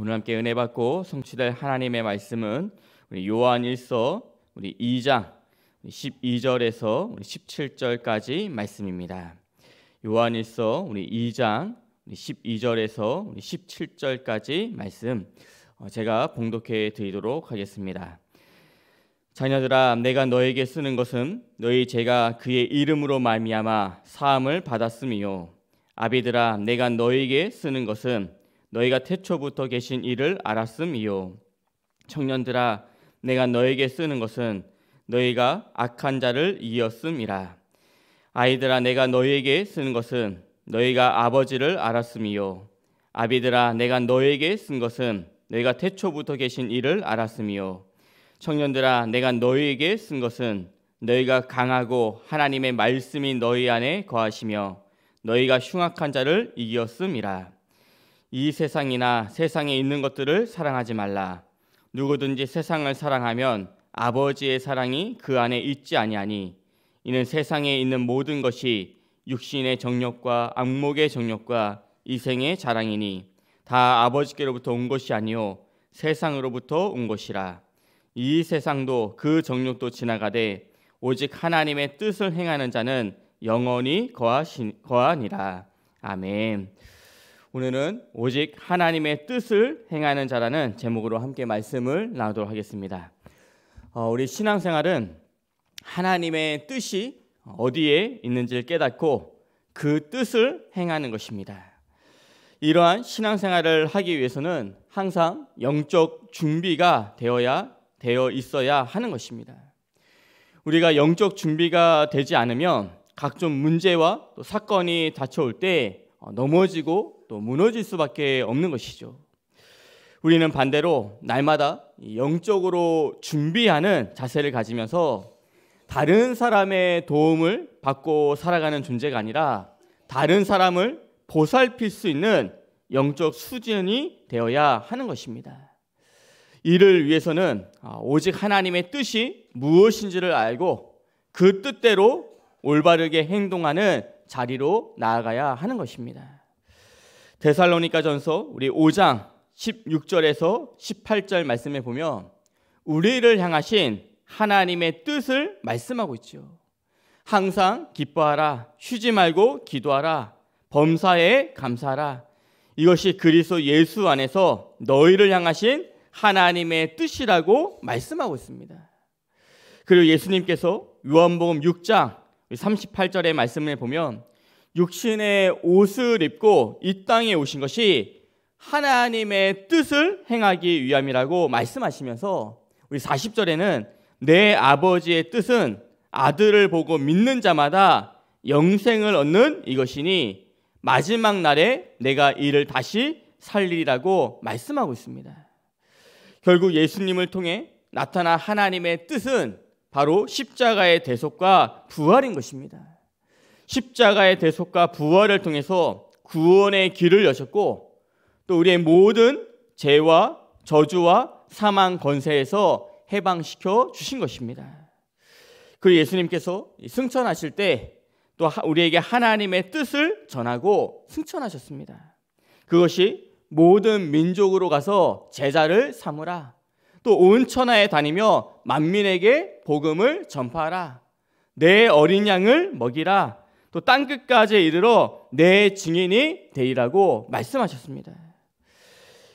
오늘 함께 은혜 받고 성취될 하나님의 말씀은 우리 요한 일서 우리 2장 12절에서 우리 17절까지 말씀입니다. 요한 1서 우리 2장 우리 12절에서 우리 17절까지 말씀 어, 제가 봉독해 드리도록 하겠습니다. 자녀들아 내가 너에게 쓰는 것은 너희 죄가 그의 이름으로 말미암아 사함을 받았음이요 아비들아 내가 너에게 쓰는 것은 너희가 태초부터 계신 이를 알았음이요 청년들아 내가 너에게 쓰는 것은 너희가 악한 자를 이었음이라 아이들아 내가 너희에게 쓰는 것은 너희가 아버지를 알았음이요 아비들아 내가 너에게 쓴 것은 너희가 태초부터 계신 이를 알았음이요 청년들아 내가 너희에게 쓴 것은 너희가 강하고 하나님의 말씀이 너희 안에 거하시며 너희가 흉악한 자를 이겼음이라 이 세상이나 세상에 있는 것들을 사랑하지 말라. 누구든지 세상을 사랑하면 아버지의 사랑이 그 안에 있지 아니하니 이는 세상에 있는 모든 것이 육신의 정욕과 악목의 정욕과 이생의 자랑이니 다 아버지께로부터 온 것이 아니요 세상으로부터 온 것이라 이 세상도 그 정욕도 지나가되 오직 하나님의 뜻을 행하는 자는 영원히 거하시, 거하니라 아멘. 오늘은 오직 하나님의 뜻을 행하는 자라는 제목으로 함께 말씀을 나누도록 하겠습니다. 어, 우리 신앙생활은 하나님의 뜻이 어디에 있는지를 깨닫고 그 뜻을 행하는 것입니다. 이러한 신앙생활을 하기 위해서는 항상 영적 준비가 되어야 되어 있어야 하는 것입니다. 우리가 영적 준비가 되지 않으면 각종 문제와 사건이 닥쳐올 때 어, 넘어지고 또 무너질 수밖에 없는 것이죠. 우리는 반대로 날마다 영적으로 준비하는 자세를 가지면서 다른 사람의 도움을 받고 살아가는 존재가 아니라 다른 사람을 보살필 수 있는 영적 수준이 되어야 하는 것입니다. 이를 위해서는 아, 오직 하나님의 뜻이 무엇인지를 알고 그 뜻대로 올바르게 행동하는 자리로 나아가야 하는 것입니다. 데살로니가전서 우리 5장 16절에서 18절 말씀에 보면 우리를 향하신 하나님의 뜻을 말씀하고 있죠. 항상 기뻐하라, 쉬지 말고 기도하라, 범사에 감사하라. 이것이 그리스도 예수 안에서 너희를 향하신 하나님의 뜻이라고 말씀하고 있습니다. 그리고 예수님께서 요한복음 6장 38절의 말씀을 보면 육신의 옷을 입고 이 땅에 오신 것이 하나님의 뜻을 행하기 위함이라고 말씀하시면서 우리 40절에는 내 아버지의 뜻은 아들을 보고 믿는 자마다 영생을 얻는 이것이니 마지막 날에 내가 이를 다시 살리라고 말씀하고 있습니다. 결국 예수님을 통해 나타난 하나님의 뜻은 바로 십자가의 대속과 부활인 것입니다. 십자가의 대속과 부활을 통해서 구원의 길을 여셨고 또 우리의 모든 죄와 저주와 사망 권세에서 해방시켜 주신 것입니다. 그리고 예수님께서 승천하실 때 또 우리에게 하나님의 뜻을 전하고 승천하셨습니다. 그것이 모든 민족으로 가서 제자를 삼으라. 또온 천하에 다니며 만민에게 복음을 전파하라. 내 어린 양을 먹이라. 또 땅 끝까지 이르러 내 증인이 되리라고 말씀하셨습니다.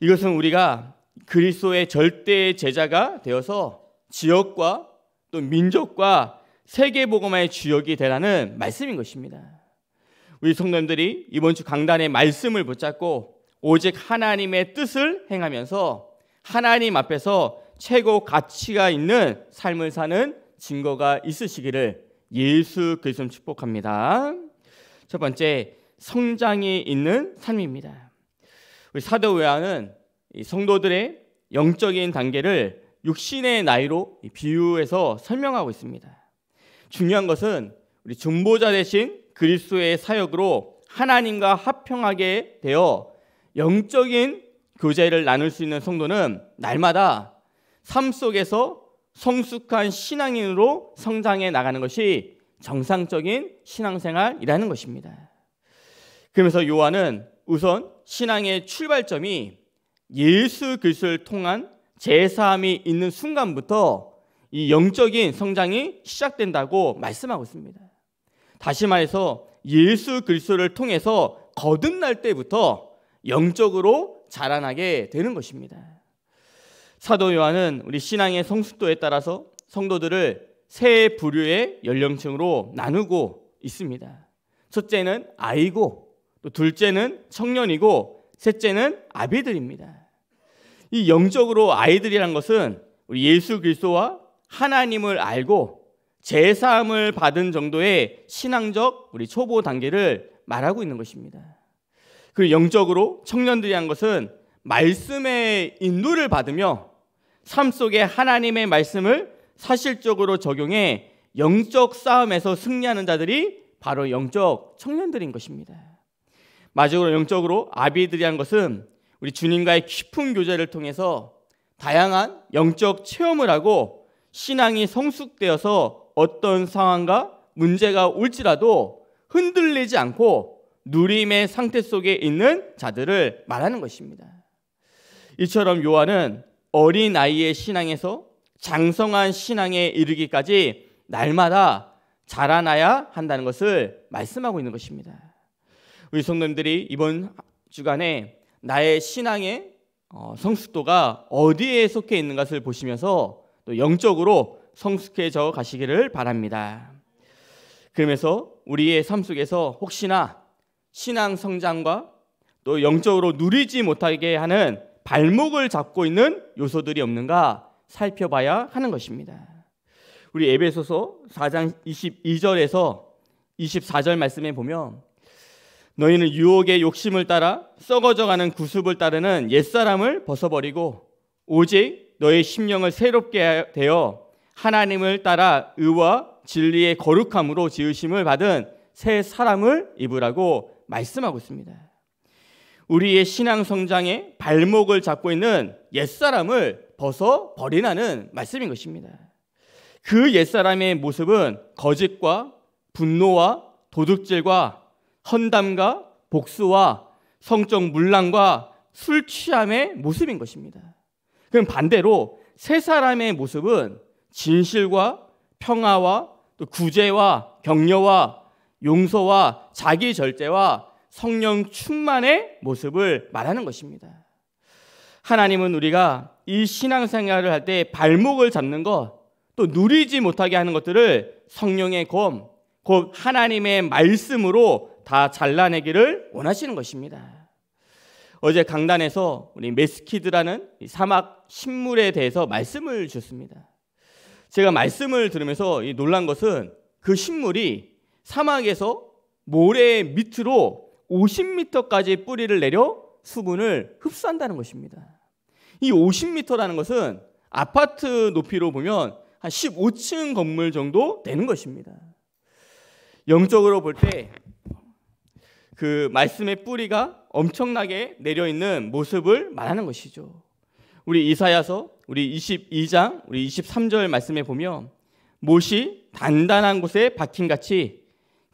이것은 우리가 그리스도의 절대 제자가 되어서 지역과 또 민족과 세계 복음화의 주역이 되라는 말씀인 것입니다. 우리 성도님들이 이번 주 강단의 말씀을 붙잡고 오직 하나님의 뜻을 행하면서 하나님 앞에서 최고 가치가 있는 삶을 사는 증거가 있으시기를 예수 그리스도 축복합니다. 첫 번째 성장이 있는 삶입니다. 우리 사도 외아는 성도들의 영적인 단계를 육신의 나이로 비유해서 설명하고 있습니다. 중요한 것은 우리 중보자 대신 그리스도의 사역으로 하나님과 합평하게 되어 영적인 교제를 나눌 수 있는 성도는 날마다 삶 속에서 성숙한 신앙인으로 성장해 나가는 것이 정상적인 신앙생활이라는 것입니다. 그러면서 요한은 우선 신앙의 출발점이 예수 그리스도를 통한 제사함이 있는 순간부터 이 영적인 성장이 시작된다고 말씀하고 있습니다. 다시 말해서 예수 그리스도를 통해서 거듭날 때부터 영적으로 자라나게 되는 것입니다. 사도 요한은 우리 신앙의 성숙도에 따라서 성도들을 세 부류의 연령층으로 나누고 있습니다. 첫째는 아이고, 또 둘째는 청년이고, 셋째는 아비들입니다. 이 영적으로 아이들이란 것은 우리 예수 그리스도와 하나님을 알고 제사함을 받은 정도의 신앙적 우리 초보 단계를 말하고 있는 것입니다. 그 영적으로 청년들이 한 것은 말씀의 인도를 받으며 삶 속에 하나님의 말씀을 사실적으로 적용해 영적 싸움에서 승리하는 자들이 바로 영적 청년들인 것입니다. 마지막으로 영적으로 아비들이 한 것은 우리 주님과의 깊은 교제를 통해서 다양한 영적 체험을 하고 신앙이 성숙되어서 어떤 상황과 문제가 올지라도 흔들리지 않고 누림의 상태 속에 있는 자들을 말하는 것입니다. 이처럼 요한은 어린 아이의 신앙에서 장성한 신앙에 이르기까지 날마다 자라나야 한다는 것을 말씀하고 있는 것입니다. 우리 성도님들이 이번 주간에 나의 신앙의 어, 성숙도가 어디에 속해 있는 것을 보시면서 또 영적으로 성숙해져 가시기를 바랍니다. 그러면서 우리의 삶 속에서 혹시나 신앙 성장과 또 영적으로 누리지 못하게 하는 발목을 잡고 있는 요소들이 없는가 살펴봐야 하는 것입니다. 우리 에베소서 4장 22절에서 24절 말씀에 보면 너희는 유혹의 욕심을 따라 썩어져가는 구습을 따르는 옛사람을 벗어버리고 오직 너의 심령을 새롭게 되어 하나님을 따라 의와 진리의 거룩함으로 지으심을 받은 새 사람을 입으라고 말씀하고 있습니다. 우리의 신앙 성장의 발목을 잡고 있는 옛사람을 벗어 버리라는 말씀인 것입니다. 그 옛사람의 모습은 거짓과 분노와 도둑질과 헌담과 복수와 성적 물란과 술 취함의 모습인 것입니다. 그럼 반대로 세 사람의 모습은 진실과 평화와 또 구제와 격려와 용서와 자기 절제와 성령 충만의 모습을 말하는 것입니다. 하나님은 우리가 이 신앙생활을 할 때 발목을 잡는 것, 또 누리지 못하게 하는 것들을 성령의 검, 곧 하나님의 말씀으로 다 잘라내기를 원하시는 것입니다. 어제 강단에서 우리 메스키드라는 사막 식물에 대해서 말씀을 주셨습니다. 제가 말씀을 들으면서 놀란 것은 그 식물이 사막에서 모래 밑으로 50m까지 뿌리를 내려 수분을 흡수한다는 것입니다. 이 50m라는 것은 아파트 높이로 보면 한 15층 건물 정도 되는 것입니다. 영적으로 볼 때 그 말씀의 뿌리가 엄청나게 내려 있는 모습을 말하는 것이죠. 우리 이사야서 우리 22장 우리 23절 말씀에 보면 못이 단단한 곳에 박힌 같이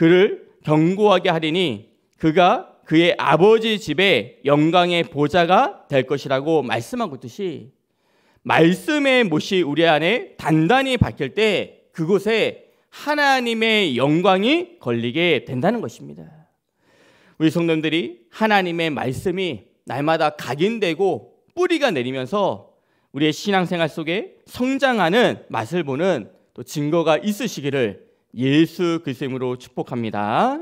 그를 경고하게 하리니 그가 그의 아버지 집에 영광의 보좌가 될 것이라고 말씀하고 있듯이 말씀의 못이 우리 안에 단단히 박힐 때 그곳에 하나님의 영광이 걸리게 된다는 것입니다. 우리 성도들이 하나님의 말씀이 날마다 각인되고 뿌리가 내리면서 우리의 신앙생활 속에 성장하는 맛을 보는 또 증거가 있으시기를 예수 그리스도 이름으로 축복합니다.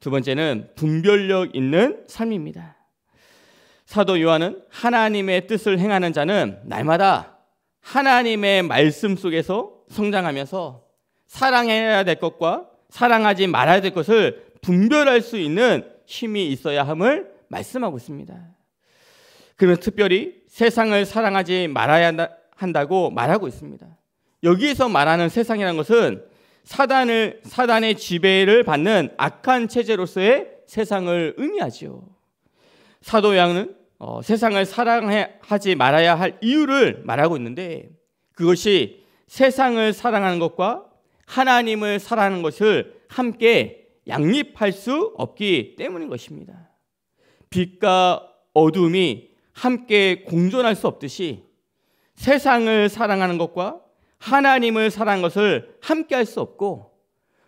두 번째는 분별력 있는 삶입니다. 사도 요한은 하나님의 뜻을 행하는 자는 날마다 하나님의 말씀 속에서 성장하면서 사랑해야 될 것과 사랑하지 말아야 될 것을 분별할 수 있는 힘이 있어야 함을 말씀하고 있습니다. 그러면 특별히 세상을 사랑하지 말아야 한다고 말하고 있습니다. 여기에서 말하는 세상이라는 것은 사단을 사단의 지배를 받는 악한 체제로서의 세상을 의미하지요. 사도 양은 어, 세상을 사랑하지 말아야 할 이유를 말하고 있는데 그것이 세상을 사랑하는 것과 하나님을 사랑하는 것을 함께 양립할 수 없기 때문인 것입니다. 빛과 어둠이 함께 공존할 수 없듯이 세상을 사랑하는 것과 하나님을 사랑한 것을 함께 할 수 없고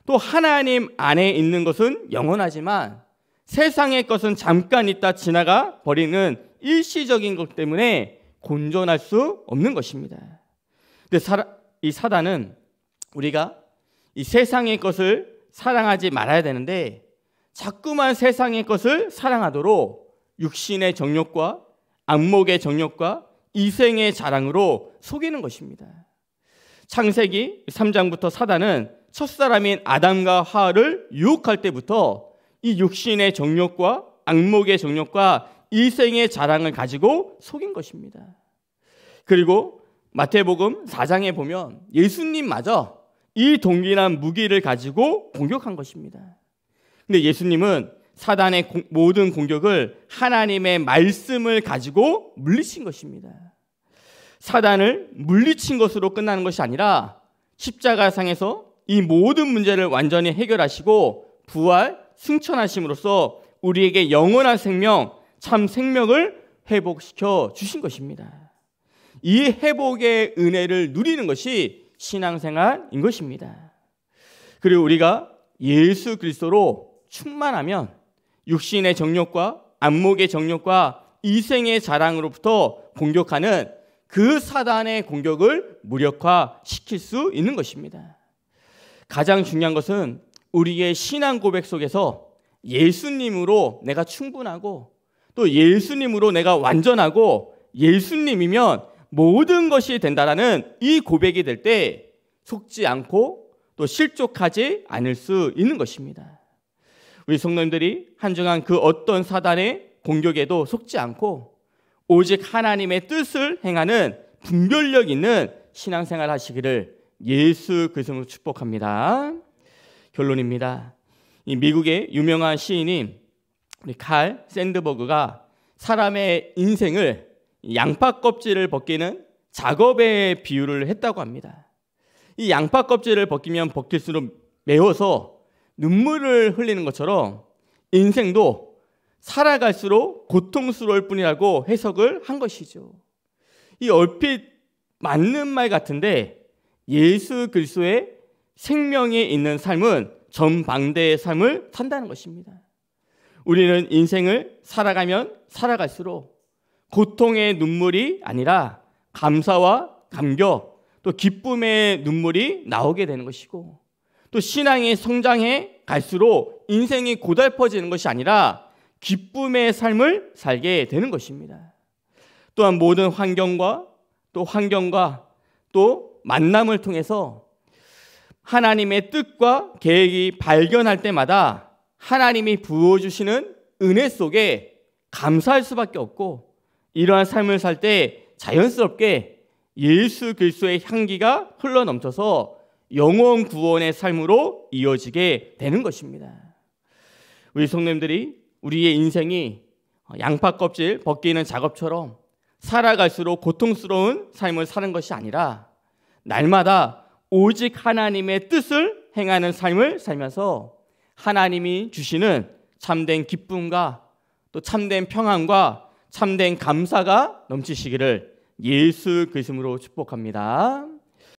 또 하나님 안에 있는 것은 영원하지만 세상의 것은 잠깐 있다 지나가 버리는 일시적인 것 때문에 곤존할수 없는 것입니다. 근데 사, 이 사단은 우리가 이 세상의 것을 사랑하지 말아야 되는데 자꾸만 세상의 것을 사랑하도록 육신의 정욕과 악목의 정욕과 이생의 자랑으로 속이는 것입니다. 창세기 3장부터 사단은 첫사람인 아담과 하와를 유혹할 때부터 이 육신의 정욕과 악목의 정욕과 일생의 자랑을 가지고 속인 것입니다. 그리고 마태복음 4장에 보면 예수님마저 이 동일한 무기를 가지고 공격한 것입니다. 근데 예수님은 사단의 모든 공격을 하나님의 말씀을 가지고 물리친 것입니다. 사단을 물리친 것으로 끝나는 것이 아니라 십자가상에서 이 모든 문제를 완전히 해결하시고 부활 승천하심으로써 우리에게 영원한 생명, 참 생명을 회복시켜 주신 것입니다. 이 회복의 은혜를 누리는 것이 신앙생활인 것입니다. 그리고 우리가 예수 그리스도로 충만하면 육신의 정욕과 안목의 정욕과 이생의 자랑으로부터 공격하는 그 사단의 공격을 무력화시킬 수 있는 것입니다. 가장 중요한 것은 우리의 신앙 고백 속에서 예수님으로 내가 충분하고 또 예수님으로 내가 완전하고 예수님이면 모든 것이 된다라는 이 고백이 될 때 속지 않고 또 실족하지 않을 수 있는 것입니다. 우리 성도님들이 한정한 그 어떤 사단의 공격에도 속지 않고 오직 하나님의 뜻을 행하는 분별력 있는 신앙생활 하시기를 예수 그리스도로 축복합니다. 결론입니다. 이 미국의 유명한 시인인 우리 칼 샌드버그가 사람의 인생을 양파 껍질을 벗기는 작업의 비유를 했다고 합니다. 이 양파 껍질을 벗기면 벗길수록 매워서 눈물을 흘리는 것처럼 인생도 살아갈수록 고통스러울 뿐이라고 해석을 한 것이죠. 이 얼핏 맞는 말 같은데 예수 그리스도의 생명에 있는 삶은 전방대의 삶을 산다는 것입니다. 우리는 인생을 살아가면 살아갈수록 고통의 눈물이 아니라 감사와 감격 또 기쁨의 눈물이 나오게 되는 것이고 또 신앙이 성장해 갈수록 인생이 고달퍼지는 것이 아니라 기쁨의 삶을 살게 되는 것입니다. 또한 모든 환경과 또 환경과 또 만남을 통해서 하나님의 뜻과 계획이 발견할 때마다 하나님이 부어주시는 은혜 속에 감사할 수밖에 없고 이러한 삶을 살 때 자연스럽게 예수 그리스도의 향기가 흘러 넘쳐서 영원 구원의 삶으로 이어지게 되는 것입니다. 우리 성님들이 우리의 인생이 양파 껍질 벗기는 작업처럼 살아갈수록 고통스러운 삶을 사는 것이 아니라 날마다 오직 하나님의 뜻을 행하는 삶을 살면서 하나님이 주시는 참된 기쁨과 또 참된 평안과 참된 감사가 넘치시기를 예수 그리스도로 축복합니다.